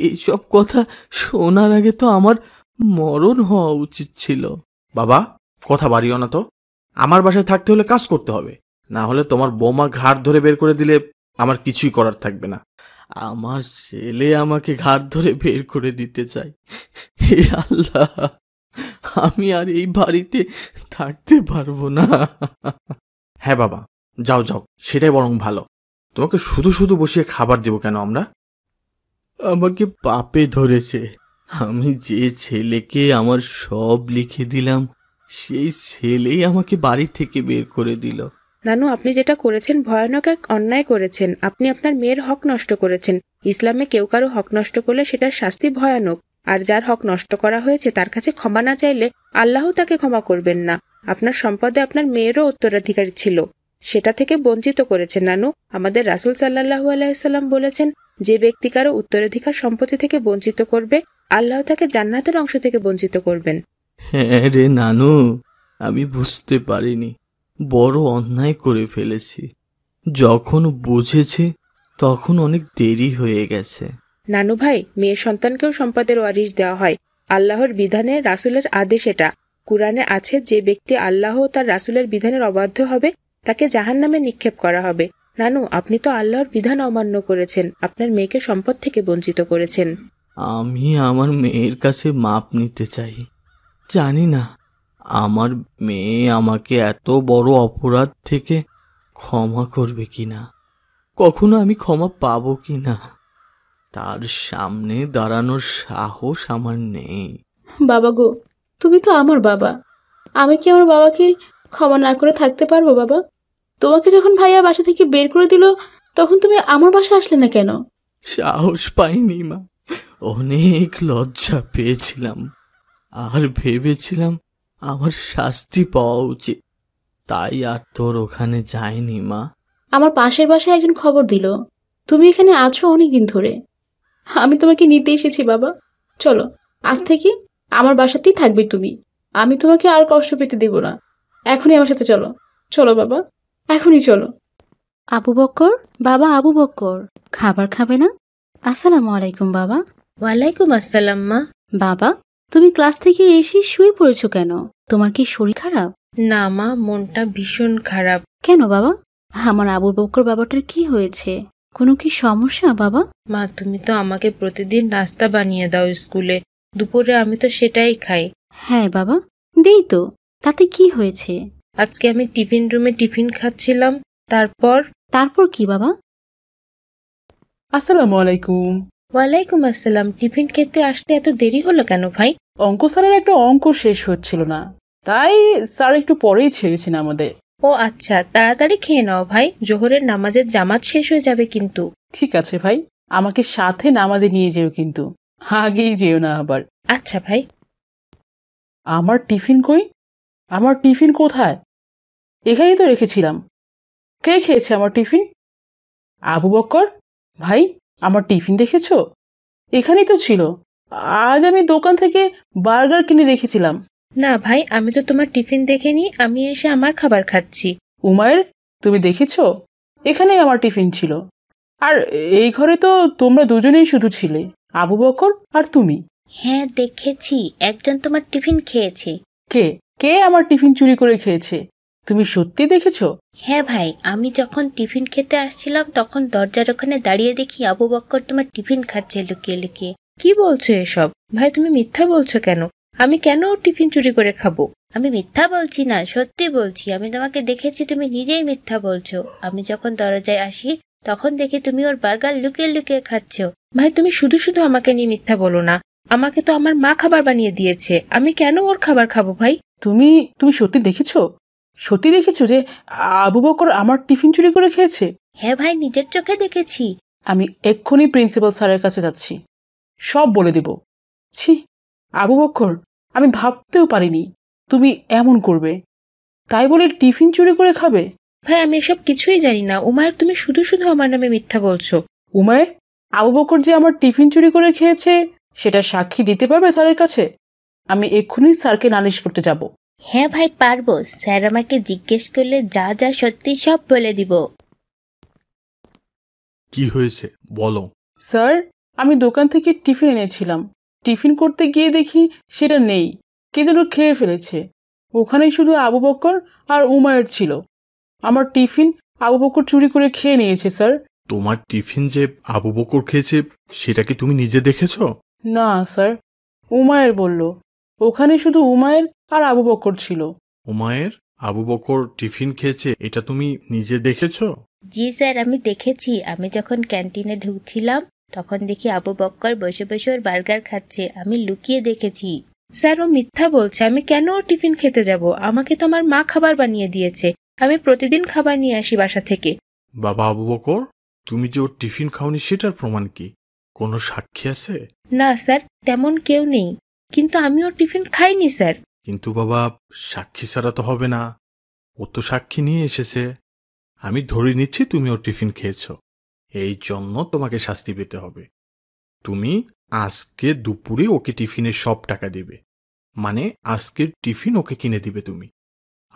এইসব কথা শোনার আগে তো আমার মরণ হওয়া উচিত ছিল বাবা কথা বাড়িও না তো আমার বাসায় থাকতে হলে কাজ করতে হবে না হলে তোমার বোমা ঘাড় ধরে বের করে দিলে আমার কিছুই করার থাকবে না আমার ছেলে আমাকে ঘাড় ধরে বের করে দিতে চায় হে আল্লাহ আমি আর এই বাড়িতে থাকতে পারবো না হ্যাঁ বাবা যাও যাও সেটাই বরং ভালো তোমাকে শুধু শুধু বসিয়ে খাবার দেব কেন আমরা আমাকে পাপে ধরেছে আমি যে ছেলেকে আমার সব লিখে দিলাম সেই ছেলেই আমাকে বাড়ি থেকে বের করে দিল নানু আপনি যেটা করেছেন ভয়ানক এক অন্যায় করেছেন আপনি আপনার মেয়ের হক নষ্ট করেছেন ইসলামে কেউ কারো হক নষ্ট করলে সেটার শাস্তি ভয়ানক আর যার হক নষ্ট করা হয়েছে তার কাছে ক্ষমা না চাইলে আল্লাহ তাকে ক্ষমা করবেন না আপনার সম্পদে আপনার মেয়েরও উত্তরাধিকারী ছিল সেটা থেকে বঞ্চিত করেছে নানু আমাদের রাসুল সাল্লাহ আলাইসাল্লাম বলেছেন যে ব্যক্তি কারো উত্তরাধিকার সম্পত্তি থেকে বঞ্চিত করবে আল্লাহ তাকে জান্নাতের অংশ থেকে বঞ্চিত করবেন হ্যাঁ রে নানু আমি বুঝতে পারিনি বড় অন্যায় করে ফেলেছি যখন বুঝেছি তখন অনেক দেরি হয়ে গেছে নানু ভাই মেয়ে সন্তানকেও সম্পদের ওয়ারিশ দেওয়া হয় আল্লাহর বিধানে রাসুলের আদেশ এটা কুরআনে আছে যে ব্যক্তি আল্লাহ তার রাসুলের বিধানের অবাধ্য হবে তাকে জাহান নামে নিক্ষেপ করা হবে নানু আপনি তো আল্লাহর বিধান অমান্য করেছেন আপনার মেয়েকে সম্পদ থেকে বঞ্চিত করেছেন আমি আমার মেয়ের কাছে মাপ নিতে চাই জানি না আমার মেয়ে আমাকে এত বড় অপরাধ থেকে ক্ষমা করবে কিনা কখনো আমি ক্ষমা পাবো কিনা তার সামনে দাঁড়ানোর সাহস আমার নেই বাবা গো তুমি তো আমার বাবা আমি কি আমার বাবাকে ক্ষমা না করে থাকতে পারবো বাবা তোমাকে যখন ভাইয়া বাসা থেকে বের করে দিল তখন তুমি আমার বাসা আসলে না কেন সাহস পাইনি মা অনেক লজ্জা পেয়েছিলাম আর ভেবেছিলাম আমার শাস্তি পাওয়া উচিত তাই আর তোর ওখানে যায়নি মা আমার পাশের বাসায় একজন খবর দিল তুমি এখানে আছো অনেকদিন ধরে আমি তোমাকে নিতে এসেছি বাবা চলো আজ থেকে আমার বাসাতেই থাকবে তুমি আমি তোমাকে আর কষ্ট পেতে দেব না এখনই আমার সাথে চলো চলো বাবা এখনই চলো আবু বক্কর বাবা আবু বক্কর খাবার খাবে না আসসালামু আলাইকুম বাবা ওয়ালাইকুম আসসালাম মা বাবা তুমি ক্লাস থেকে এসে শুয়ে পড়েছো কেন তোমার কি শরীর খারাপ না মা মনটা ভীষণ খারাপ কেন বাবা আমার আবু বক্কর বাবাটার কি হয়েছে কোনো কি সমস্যা বাবা মা তুমি তো আমাকে প্রতিদিন নাস্তা বানিয়ে দাও স্কুলে দুপুরে আমি তো সেটাই খাই হ্যাঁ বাবা দেই তো তাতে কি হয়েছে আজকে আমি টিফিন রুমে টিফিন খাচ্ছিলাম তারপর তারপর কি বাবা আসসালামু আলাইকুম ওয়ালাইকুম আসসালাম টিফিন খেতে আসতে এত দেরি হলো কেন ভাই অঙ্ক স্যারের একটা অঙ্ক শেষ হচ্ছিল না তাই স্যার একটু পরেই ছেড়েছেন আমাদের ও আচ্ছা তাড়াতাড়ি খেয়ে নাও ভাই জোহরের নামাজের জামাত শেষ হয়ে যাবে কিন্তু ঠিক আছে ভাই আমাকে সাথে নামাজে নিয়ে যেও কিন্তু আগেই যেও না আবার আচ্ছা ভাই আমার টিফিন কই আমার টিফিন কোথায় এখানেই তো রেখেছিলাম কে খেয়েছে আমার টিফিন আবু বক্কর ভাই আমার টিফিন দেখেছো এখানেই তো ছিল আজ আমি দোকান থেকে বার্গার কিনে রেখেছিলাম না ভাই আমি তো তোমার টিফিন দেখিনি আমি এসে আমার খাবার খাচ্ছি উমায়ের তুমি দেখেছো এখানেই আমার টিফিন ছিল আর এই ঘরে তো তোমরা দুজনেই শুধু ছিলে আবু বকর আর তুমি হ্যাঁ দেখেছি একজন তোমার টিফিন খেয়েছে কে কে আমার টিফিন চুরি করে খেয়েছে তুমি সত্যি দেখেছো হ্যাঁ ভাই আমি যখন টিফিন খেতে আসছিলাম তখন দরজার ওখানে দাঁড়িয়ে দেখি আবু বক্কর তোমার টিফিন খাচ্ছে লুকিয়ে লুকিয়ে কি বলছো এসব ভাই তুমি মিথ্যা বলছো কেন আমি কেন টিফিন চুরি করে খাবো আমি মিথ্যা বলছি না সত্যি বলছি আমি তোমাকে দেখেছি তুমি নিজেই মিথ্যা বলছো আমি যখন দরজায় আসি তখন দেখি তুমি ওর বার্গার লুকিয়ে লুকিয়ে খাচ্ছ ভাই তুমি শুধু শুধু আমাকে নিয়ে মিথ্যা বলো না আমাকে তো আমার মা খাবার বানিয়ে দিয়েছে আমি কেন ওর খাবার খাবো ভাই তুমি তুমি সত্যি দেখেছো সত্যি দেখেছো যে আবু বকর আমার টিফিন চুরি করে খেয়েছে হ্যাঁ ভাই নিজের চোখে দেখেছি আমি এক্ষুনি প্রিন্সিপাল স্যারের কাছে যাচ্ছি সব বলে দেব ছি আবু বক্কর আমি ভাবতেও পারিনি তুমি এমন করবে তাই বলে টিফিন চুরি করে খাবে ভাই আমি এসব কিছুই জানি না উমায়ের তুমি শুধু শুধু আমার নামে মিথ্যা বলছো উমায়ের আবু বকর যে আমার টিফিন চুরি করে খেয়েছে সেটা সাক্ষী দিতে পারবে স্যারের কাছে আমি এক্ষুনি স্যারকে নালিশ করতে যাব হ্যাঁ ভাই পারবো স্যার আমাকে জিজ্ঞেস করলে যা যা সত্যি সব বলে দিব কি হয়েছে বলো স্যার আমি দোকান থেকে টিফিন এনেছিলাম টিফিন করতে গিয়ে দেখি সেটা নেই কে যেন খেয়ে ফেলেছে ওখানেই শুধু আবু বকর আর উমায়ের ছিল আমার টিফিন আবু বকর চুরি করে খেয়ে নিয়েছে স্যার তোমার টিফিন যে আবু বকর খেয়েছে সেটা কি তুমি নিজে দেখেছ না স্যার উমায়ের বলল ওখানে শুধু উমায়ের আর আবু বকর ছিল উমায়ের আবু বকর টিফিন খেয়েছে এটা তুমি নিজে দেখেছ জি স্যার আমি দেখেছি আমি যখন ক্যান্টিনে ঢুকছিলাম তখন দেখি আবু বক্কর বসে বসে ওর বার্গার খাচ্ছে আমি লুকিয়ে দেখেছি স্যার ও মিথ্যা বলছে আমি কেন ওর টিফিন খেতে যাব আমাকে তো আমার মা খাবার বানিয়ে দিয়েছে আমি প্রতিদিন খাবার নিয়ে আসি বাসা থেকে বাবা আবু বকর তুমি যে ওর টিফিন খাওনি সেটার প্রমাণ কি কোনো সাক্ষী আছে না স্যার তেমন কেউ নেই কিন্তু আমি ওর টিফিন খাইনি স্যার কিন্তু বাবা সাক্ষী ছাড়া তো হবে না ও তো সাক্ষী নিয়ে এসেছে আমি ধরে নিচ্ছি তুমি ওর টিফিন খেয়েছো এই জন্য তোমাকে শাস্তি পেতে হবে তুমি আজকে দুপুরে ওকে টিফিনের সব টাকা দেবে মানে আজকের টিফিন ওকে কিনে দিবে তুমি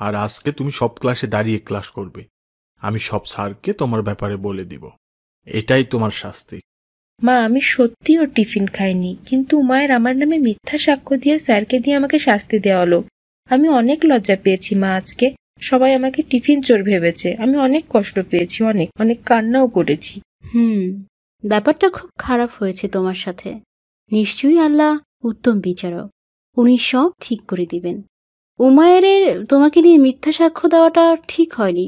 আর আজকে তুমি সব ক্লাসে দাঁড়িয়ে ক্লাস করবে আমি সব স্যারকে তোমার ব্যাপারে বলে দিব এটাই তোমার শাস্তি মা আমি সত্যি ও টিফিন খাইনি কিন্তু মায়ের আমার নামে মিথ্যা সাক্ষ্য দিয়ে স্যারকে দিয়ে আমাকে শাস্তি দেওয়া হলো আমি অনেক লজ্জা পেয়েছি মা আজকে সবাই আমাকে টিফিন চোর ভেবেছে আমি অনেক কষ্ট পেয়েছি অনেক অনেক কান্নাও করেছি হুম ব্যাপারটা খুব খারাপ হয়েছে তোমার সাথে নিশ্চয়ই আল্লাহ উত্তম বিচারক উনি সব ঠিক করে দিবেন উমায়ের তোমাকে নিয়ে মিথ্যা সাক্ষ্য দেওয়াটা ঠিক হয়নি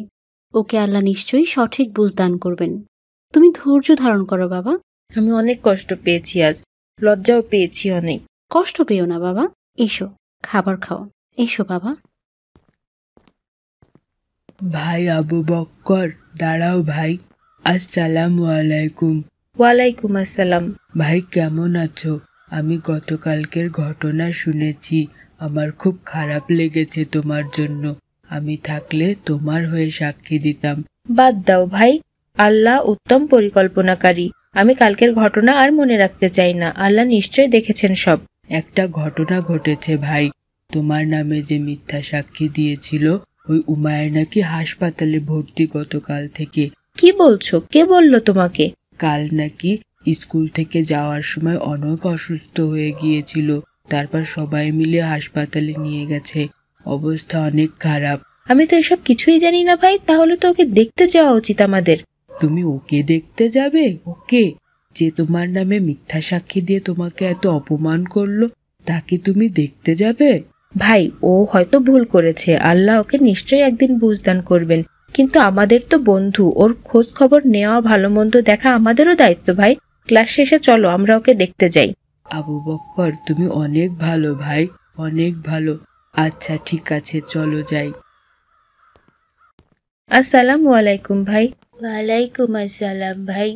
ওকে আল্লাহ নিশ্চয়ই সঠিক বুঝ দান করবেন তুমি ধৈর্য ধারণ করো বাবা আমি অনেক কষ্ট পেয়েছি আজ লজ্জাও পেয়েছি অনেক কষ্ট পেও না বাবা এসো খাবার খাও এসো বাবা ভাই আবু বক্কর দাঁড়াও ভাই আসসালাম আলাইকুম ওয়ালাইকুম আসসালাম ভাই কেমন আছো আমি গতকালকের ঘটনা শুনেছি আমার খুব খারাপ লেগেছে তোমার জন্য আমি থাকলে তোমার হয়ে সাক্ষী দিতাম বাদ দাও ভাই আল্লাহ উত্তম পরিকল্পনাকারী আমি কালকের ঘটনা আর মনে রাখতে চাই না আল্লাহ নিশ্চয় দেখেছেন সব একটা ঘটনা ঘটেছে ভাই তোমার নামে যে মিথ্যা সাক্ষী দিয়েছিল ওই উমায়ের নাকি হাসপাতালে ভর্তি গতকাল থেকে কি বলছো কে বলল তোমাকে কাল নাকি স্কুল থেকে যাওয়ার সময় অনেক অসুস্থ হয়ে গিয়েছিল তারপর সবাই মিলে হাসপাতালে নিয়ে গেছে অবস্থা অনেক খারাপ আমি তো এসব কিছুই জানি না ভাই তাহলে তো ওকে দেখতে যাওয়া উচিত আমাদের তুমি ওকে দেখতে যাবে ওকে যে তোমার নামে মিথ্যা সাক্ষী দিয়ে তোমাকে এত অপমান করলো তাকে তুমি দেখতে যাবে ভাই ও হয়তো ভুল করেছে আল্লাহ ওকে নিশ্চয়ই একদিন বুঝদান করবেন কিন্তু আমাদের তো বন্ধু ওর খোঁজ খবর নেওয়া ভালো মন্দ দেখা আমাদেরও দায়িত্ব ভাই ক্লাস শেষে চলো আমরা ওকে দেখতে যাই আবু বক্কর তুমি অনেক ভালো ভাই অনেক ভালো আচ্ছা ঠিক আছে চলো যাই আসসালাম আলাইকুম ভাই ওয়ালাইকুম আসসালাম ভাই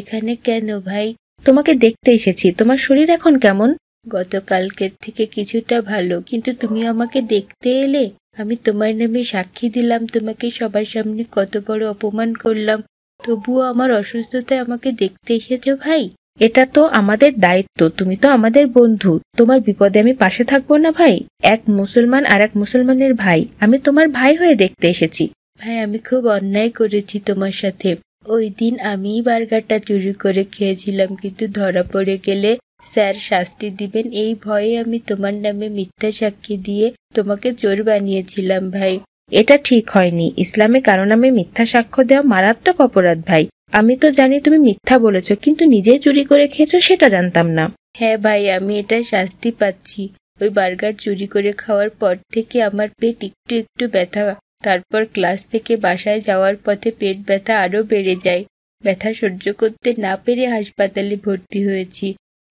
এখানে কেন ভাই তোমাকে দেখতে এসেছি তোমার শরীর এখন কেমন গতকালকের থেকে কিছুটা ভালো কিন্তু তুমি আমাকে দেখতে এলে আমি তোমার নামে সাক্ষী দিলাম তোমাকে সবার সামনে কত বড় অপমান করলাম তবুও আমার অসুস্থতায় আমাকে দেখতে এসেছো ভাই এটা তো আমাদের দায়িত্ব তুমি তো আমাদের বন্ধু তোমার বিপদে আমি পাশে থাকবো না ভাই এক মুসলমান আর এক মুসলমানের ভাই আমি তোমার ভাই হয়ে দেখতে এসেছি ভাই আমি খুব অন্যায় করেছি তোমার সাথে ওই দিন আমি বার্গারটা চুরি করে খেয়েছিলাম কিন্তু ধরা পড়ে গেলে স্যার শাস্তি দিবেন এই ভয়ে আমি তোমার নামে মিথ্যা সাক্ষী দিয়ে তোমাকে চোর বানিয়েছিলাম ভাই এটা ঠিক হয়নি ইসলামে কারো নামে মিথ্যা সাক্ষ্য দেওয়া মারাত্মক অপরাধ ভাই আমি তো জানি তুমি মিথ্যা বলেছ কিন্তু নিজেই চুরি করে খেয়েছো সেটা জানতাম না হ্যাঁ ভাই আমি এটা শাস্তি পাচ্ছি ওই বার্গার চুরি করে খাওয়ার পর থেকে আমার পেট একটু একটু ব্যথা তারপর ক্লাস থেকে বাসায় যাওয়ার পথে পেট ব্যথা আরও বেড়ে যায় ব্যথা সহ্য করতে না পেরে হাসপাতালে ভর্তি হয়েছি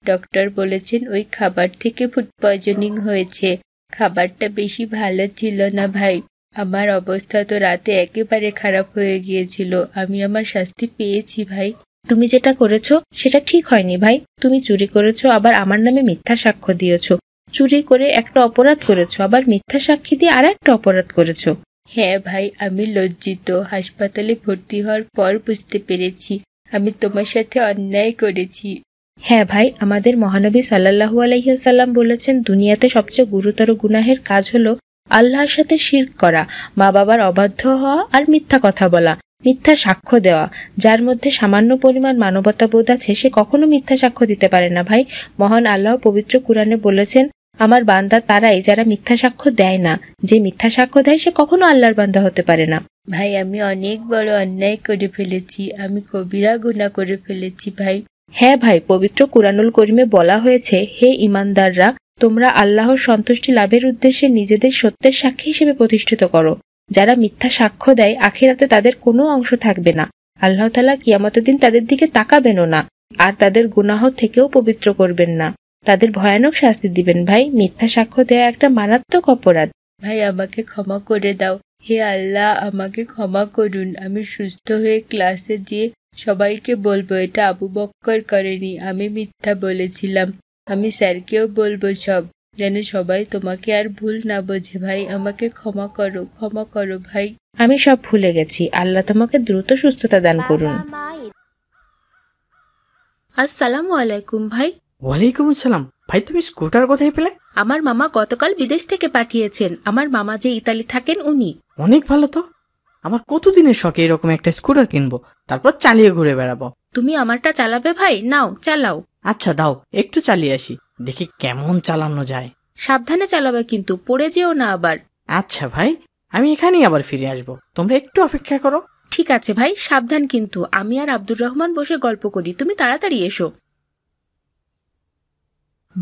ডক্টর বলেছেন ওই খাবার থেকে ফুড পয়জনিং হয়েছে খাবারটা বেশি ভালো ছিল না ভাই আমার অবস্থা তো রাতে একেবারে খারাপ হয়ে গিয়েছিল আমি আমার শাস্তি পেয়েছি ভাই তুমি যেটা করেছো সেটা ঠিক হয়নি ভাই তুমি চুরি করেছো আবার আমার নামে মিথ্যা সাক্ষ্য দিয়েছো চুরি করে একটা অপরাধ করেছো আবার মিথ্যা সাক্ষী দিয়ে আর একটা অপরাধ করেছো হ্যাঁ ভাই আমি লজ্জিত হাসপাতালে ভর্তি হওয়ার পর বুঝতে পেরেছি আমি তোমার সাথে অন্যায় করেছি হ্যাঁ ভাই আমাদের মহানবী সাল্লাহু আলহিহাল্লাম বলেছেন দুনিয়াতে সবচেয়ে গুরুতর গুনাহের কাজ হলো আল্লাহর সাথে শির করা মা বাবার অবাধ্য হওয়া আর মিথ্যা কথা বলা মিথ্যা সাক্ষ্য দেওয়া যার মধ্যে সামান্য পরিমাণ মানবতা বোধ আছে সে কখনো মিথ্যা সাক্ষ্য দিতে পারে না ভাই মহান আল্লাহ পবিত্র কুরআনে বলেছেন আমার বান্দা তারাই যারা মিথ্যা সাক্ষ্য দেয় না যে মিথ্যা সাক্ষ্য দেয় সে কখনো আল্লাহর বান্দা হতে পারে না ভাই আমি অনেক বড় অন্যায় করে ফেলেছি আমি কবিরা গুণা করে ফেলেছি ভাই হ্যাঁ ভাই পবিত্র কুরানুল করিমে বলা হয়েছে হে ইমানদাররা তোমরা আল্লাহর সন্তুষ্টি লাভের উদ্দেশ্যে নিজেদের সত্যের সাক্ষী হিসেবে প্রতিষ্ঠিত করো যারা মিথ্যা সাক্ষ্য দেয় আখিরাতে তাদের কোনো অংশ থাকবে না আল্লাহ তালা কিয়ামতদিন তাদের দিকে তাকাবেনও না আর তাদের গুনাহ থেকেও পবিত্র করবেন না তাদের ভয়ানক শাস্তি দিবেন ভাই মিথ্যা সাক্ষ্য দেয়া একটা মারাত্মক অপরাধ ভাই আমাকে ক্ষমা করে দাও হে আল্লাহ আমাকে ক্ষমা করুন আমি সুস্থ হয়ে ক্লাসে যেয়ে সবাইকে বলবো এটা আবু বক্কর করেনি আমি মিথ্যা বলেছিলাম আমি স্যারকেও বলবো সব যেন সবাই তোমাকে আর ভুল না বোঝে ভাই আমাকে ক্ষমা করো ক্ষমা করো ভাই আমি সব ভুলে গেছি আল্লাহ তোমাকে দ্রুত সুস্থতা দান করুন আসসালামু আলাইকুম ভাই ওয়ালাইকুম আসসালাম ভাই তুমি স্কুটার কোথায় পেলে আমার মামা গতকাল বিদেশ থেকে পাঠিয়েছেন আমার মামা যে ইতালি থাকেন উনি অনেক ভালো তো আমার কতদিনের শখে এরকম একটা স্কুটার কিনবো তারপর চালিয়ে ঘুরে বেড়াবো তুমি আমারটা চালাবে ভাই নাও চালাও আচ্ছা দাও একটু চালিয়ে আসি দেখি কেমন চালানো যায় সাবধানে চালাবে কিন্তু পড়ে যেও না আবার আচ্ছা ভাই আমি এখানেই আবার ফিরে আসবো তোমরা একটু অপেক্ষা করো ঠিক আছে ভাই সাবধান কিন্তু আমি আর আব্দুর রহমান বসে গল্প করি তুমি তাড়াতাড়ি এসো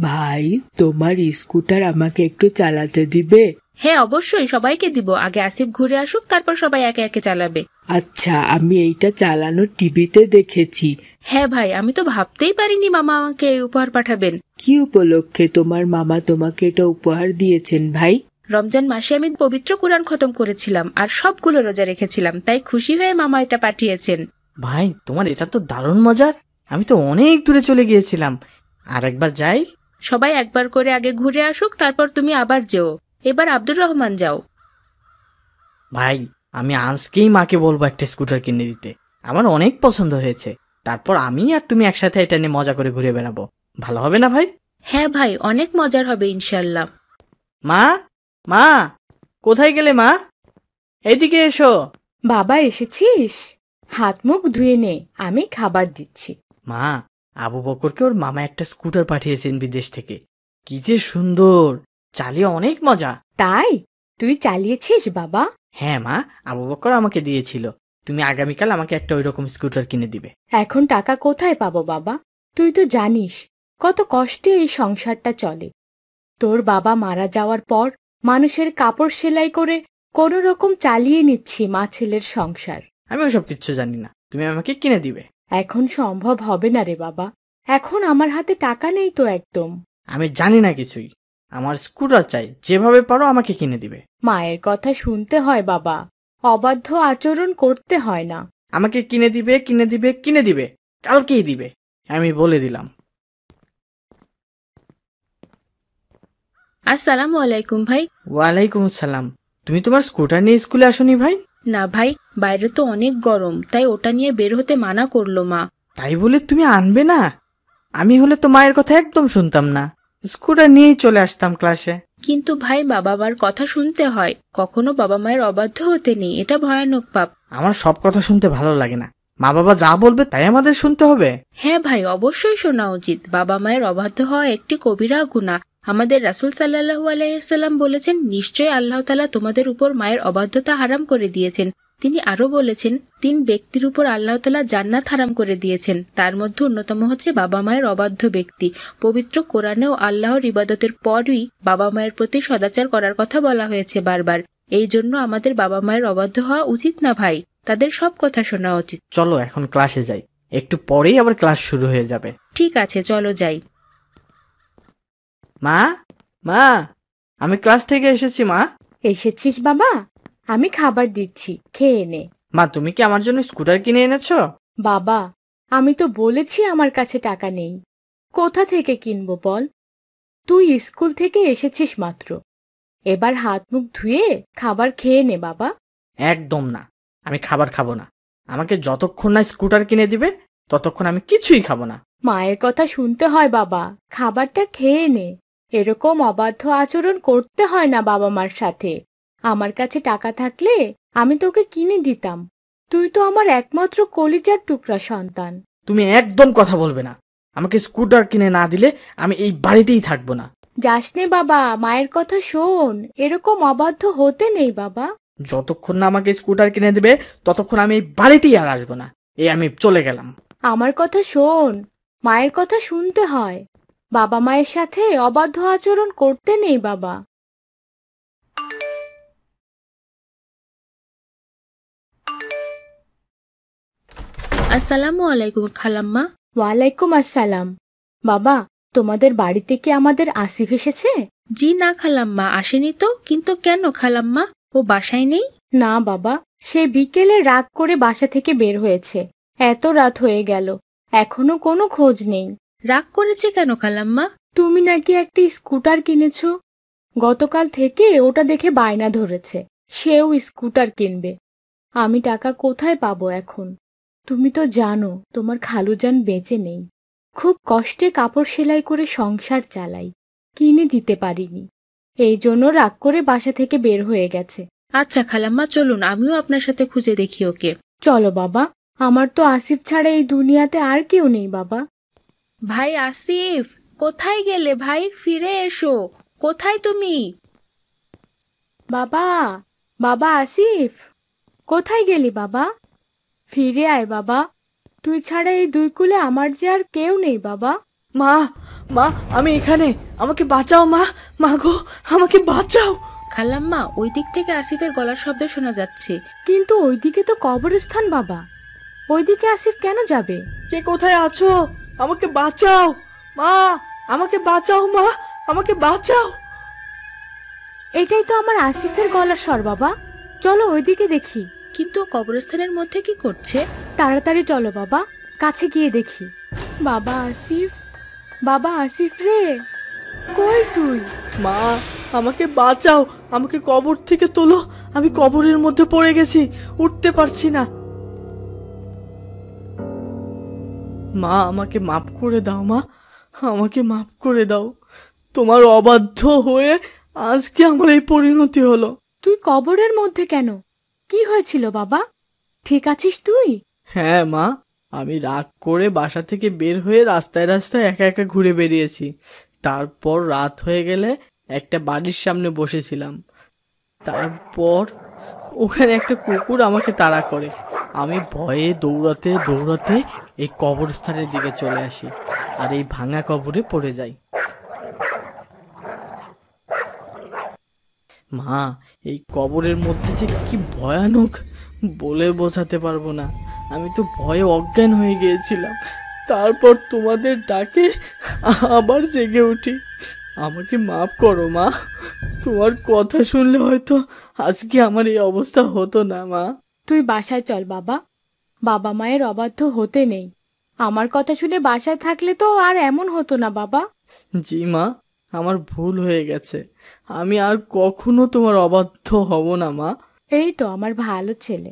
ভাই তোমার স্কুটার আমাকে একটু চালাতে দিবে হ্যাঁ অবশ্যই সবাইকে দিব আগে আসিফ ঘুরে আসুক তারপর সবাই একে একে চালাবে আচ্ছা আমি এইটা চালানো টিভিতে দেখেছি হ্যাঁ ভাই আমি তো ভাবতেই পারিনি মামা আমাকে এই উপহার পাঠাবেন কি উপলক্ষে তোমার মামা তোমাকে এটা উপহার দিয়েছেন ভাই রমজান মাসে আমি পবিত্র কোরআন খতম করেছিলাম আর সবগুলো রোজা রেখেছিলাম তাই খুশি হয়ে মামা এটা পাঠিয়েছেন ভাই তোমার এটা তো দারুণ মজার আমি তো অনেক দূরে চলে গিয়েছিলাম আর একবার যাই সবাই একবার করে আগে ঘুরে আসুক তারপর তুমি আবার যেও এবার আব্দুর রহমান যাও ভাই আমি আজকেই মাকে বলবো একটা স্কুটার কিনে দিতে আমার অনেক পছন্দ হয়েছে তারপর আমি আর তুমি একসাথে এটা নিয়ে মজা করে ঘুরে বেড়াবো ভালো হবে না ভাই হ্যাঁ ভাই অনেক মজার হবে ইনশাল্লাহ মা মা কোথায় গেলে মা এদিকে এসো বাবা এসেছিস হাত মুখ ধুয়ে নে আমি খাবার দিচ্ছি মা আবু বকরকে ওর মামা একটা স্কুটার পাঠিয়েছেন বিদেশ থেকে কি যে সুন্দর চালিয়ে অনেক মজা তাই তুই চালিয়েছিস বাবা হ্যাঁ মা আবু বকর আমাকে দিয়েছিল তুমি আগামীকাল আমাকে একটা ওইরকম স্কুটার কিনে দিবে এখন টাকা কোথায় পাবো বাবা তুই তো জানিস কত কষ্টে এই সংসারটা চলে তোর বাবা মারা যাওয়ার পর মানুষের কাপড় সেলাই করে কোন রকম চালিয়ে নিচ্ছি মা ছেলের সংসার আমি ওসব কিচ্ছু জানি না তুমি আমাকে কিনে দিবে এখন সম্ভব হবে না রে বাবা এখন আমার হাতে টাকা নেই তো একদম আমি জানি না কিছুই আমার স্কুটার চাই যেভাবে পারো আমাকে কিনে দিবে মায়ের কথা শুনতে হয় বাবা অবাধ্য আচরণ করতে হয় না আমাকে কিনে দিবে কিনে দিবে কিনে দিবে কালকেই দিবে আমি বলে দিলাম আসসালাম আলাইকুম ভাই ওয়ালাইকুম আসসালাম তুমি তোমার স্কুটার নিয়ে স্কুলে আসোনি ভাই না ভাই বাইরে তো অনেক গরম তাই ওটা নিয়ে বের হতে মানা করলো মা তাই বলে তুমি আনবে না আমি হলে তো মায়ের কথা একদম শুনতাম না স্কুটার নিয়েই চলে আসতাম ক্লাসে কিন্তু ভাই বাবা মার কথা শুনতে হয় কখনো বাবা মায়ের অবাধ্য হতে নেই এটা ভয়ানক পাপ আমার সব কথা শুনতে ভালো লাগে না মা বাবা যা বলবে তাই আমাদের শুনতে হবে হ্যাঁ ভাই অবশ্যই শোনা উচিত বাবা মায়ের অবাধ্য হওয়া একটি কবিরা গুণা আমাদের রাসুল সাল্লাহ আলাইসাল্লাম বলেছেন নিশ্চয়ই আল্লাহ তালা তোমাদের উপর মায়ের অবাধ্যতা হারাম করে দিয়েছেন তিনি আরও বলেছেন তিন ব্যক্তির উপর আল্লাহ তালা জান্নাত হারাম করে দিয়েছেন তার মধ্যে অন্যতম হচ্ছে বাবা মায়ের অবাধ্য ব্যক্তি পবিত্র ও আল্লাহর ইবাদতের পরই বাবা মায়ের প্রতি সদাচার করার কথা বলা হয়েছে বারবার এই জন্য আমাদের বাবা মায়ের অবাধ্য হওয়া উচিত না ভাই তাদের সব কথা শোনা উচিত চলো এখন ক্লাসে যাই একটু পরেই আবার ক্লাস শুরু হয়ে যাবে ঠিক আছে চলো যাই মা মা আমি ক্লাস থেকে এসেছি মা এসেছিস বাবা আমি খাবার দিচ্ছি খেয়ে নে মা তুমি কি আমার জন্য স্কুটার কিনে এনেছো বাবা আমি তো বলেছি আমার কাছে টাকা নেই কোথা থেকে কিনবো বল তুই স্কুল থেকে এসেছিস মাত্র এবার হাত মুখ ধুয়ে খাবার খেয়ে নে বাবা একদম না আমি খাবার খাবো না আমাকে যতক্ষণ না স্কুটার কিনে দিবে ততক্ষণ আমি কিছুই খাবো না মায়ের কথা শুনতে হয় বাবা খাবারটা খেয়ে নে এরকম অবাধ্য আচরণ করতে হয় না বাবা মার সাথে আমার কাছে টাকা থাকলে আমি তোকে কিনে দিতাম তুই তো আমার একমাত্র কলিজার টুকরা সন্তান তুমি একদম কথা বলবে না আমাকে স্কুটার কিনে না দিলে আমি এই বাড়িতেই থাকবো না যাস নে বাবা মায়ের কথা শোন এরকম অবাধ্য হতে নেই বাবা যতক্ষণ না আমাকে স্কুটার কিনে দেবে ততক্ষণ আমি এই বাড়িতেই আর আসবো না এই আমি চলে গেলাম আমার কথা শোন মায়ের কথা শুনতে হয় বাবা মায়ের সাথে অবাধ্য আচরণ করতে নেই বাবা আসসালামু আলাইকুম খালাম্মা ওয়ালাইকুম আসসালাম বাবা তোমাদের বাড়িতে কি আমাদের আসিফ এসেছে জি না খালাম্মা আসেনি তো কিন্তু কেন খালাম্মা ও বাসায় নেই না বাবা সে বিকেলে রাগ করে বাসা থেকে বের হয়েছে এত রাত হয়ে গেল এখনো কোনো খোঁজ নেই রাগ করেছে কেন খালাম্মা তুমি নাকি একটি স্কুটার কিনেছ গতকাল থেকে ওটা দেখে বায়না ধরেছে সেও স্কুটার কিনবে আমি টাকা কোথায় পাবো এখন তুমি তো জানো তোমার খালুজান বেঁচে নেই খুব কষ্টে কাপড় সেলাই করে সংসার চালাই কিনে দিতে পারিনি এই জন্য রাগ করে বাসা থেকে বের হয়ে গেছে আচ্ছা খালাম্মা চলুন আমিও আপনার সাথে খুঁজে দেখি ওকে চলো বাবা আমার তো আসিফ ছাড়া এই দুনিয়াতে আর কেউ নেই বাবা ভাই আসিফ কোথায় গেলে ভাই ফিরে এসো কোথায় তুমি বাবা বাবা আসিফ কোথায় গেলি বাবা ফিরে আয় বাবা তুই ছাড়া এই দুই কুলে আমার যে আর কেউ নেই বাবা মা মা আমি এখানে আমাকে বাঁচাও মা মা গো আমাকে বাঁচাও খালাম্মা ওই দিক থেকে আসিফের গলার শব্দ শোনা যাচ্ছে কিন্তু ওইদিকে তো কবরস্থান বাবা ওইদিকে আসিফ কেন যাবে কে কোথায় আছো আমাকে বাঁচাও মা আমাকে বাঁচাও মা আমাকে বাঁচাও এটাই তো আমার আসিফের গলার স্বর বাবা চলো ওইদিকে দেখি কিন্তু কবরস্থানের মধ্যে কি করছে তাড়াতাড়ি চলো বাবা কাছে গিয়ে দেখি বাবা আসিফ বাবা আসিফ রে কই তুই মা আমাকে বাঁচাও আমাকে কবর থেকে তোলো আমি কবরের মধ্যে পড়ে গেছি উঠতে পারছি না মা আমাকে মাফ করে দাও মা আমাকে মাফ করে দাও তোমার অবাধ্য হয়ে আজকে আমার এই পরিণতি হলো তুই কবরের মধ্যে কেন কি হয়েছিল বাবা ঠিক আছিস তুই হ্যাঁ মা আমি রাগ করে বাসা থেকে বের হয়ে রাস্তায় রাস্তায় একা একা ঘুরে বেরিয়েছি তারপর রাত হয়ে গেলে একটা বাড়ির সামনে বসেছিলাম তারপর ওখানে একটা কুকুর আমাকে তাড়া করে আমি ভয়ে দৌড়াতে দৌড়াতে এই কবরস্থানের দিকে চলে আসি আর এই ভাঙা কবরে পড়ে যাই মা এই কবরের মধ্যে যে কি ভয়ানক বলে বোঝাতে পারবো না আমি তো ভয়ে অজ্ঞান হয়ে গিয়েছিলাম তারপর তোমাদের ডাকে আবার জেগে উঠি আমাকে মাফ করো মা তোমার কথা শুনলে হয়তো আজকে আমার এই অবস্থা হতো না মা তুই বাসায় চল বাবা বাবা মায়ের অবাধ্য হতে নেই আমার কথা শুনে বাসায় থাকলে তো আর এমন হতো না বাবা জি মা আমার ভুল হয়ে গেছে আমি আর কখনো তোমার অবাধ্য হব না মা এই তো আমার ভালো ছেলে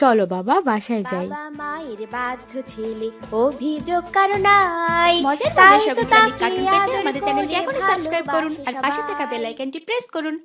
চলো বাবা বাসায় যাই বাবা মায়ের বাধ্য ছেলে অভিযোগ কারণ নাই মজার মজার সব ইসলামিক কার্টুন পেতে আমাদের চ্যানেলটি এখনই সাবস্ক্রাইব করুন আর পাশে থাকা বেল আইকনটি প্রেস করুন